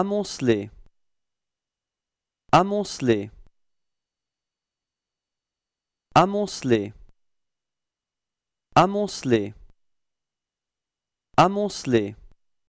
Amoncelé, Amoncelé, Amoncelé, Amoncelé, Amoncelé.